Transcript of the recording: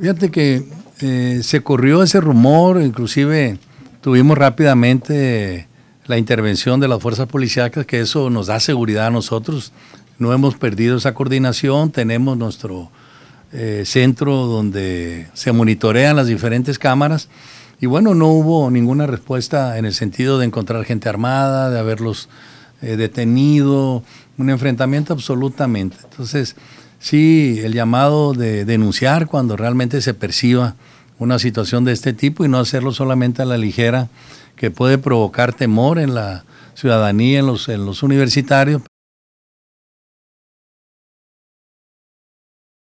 Fíjate que eh, se corrió ese rumor, inclusive tuvimos rápidamente la intervención de las fuerzas policíacas, que eso nos da seguridad a nosotros. No hemos perdido esa coordinación, tenemos nuestro eh, centro donde se monitorean las diferentes cámaras. Y bueno, no hubo ninguna respuesta en el sentido de encontrar gente armada, de haberlos eh, detenido, un enfrentamiento absolutamente. Entonces, Sí, el llamado de denunciar cuando realmente se perciba una situación de este tipo y no hacerlo solamente a la ligera, que puede provocar temor en la ciudadanía, en los, en los universitarios,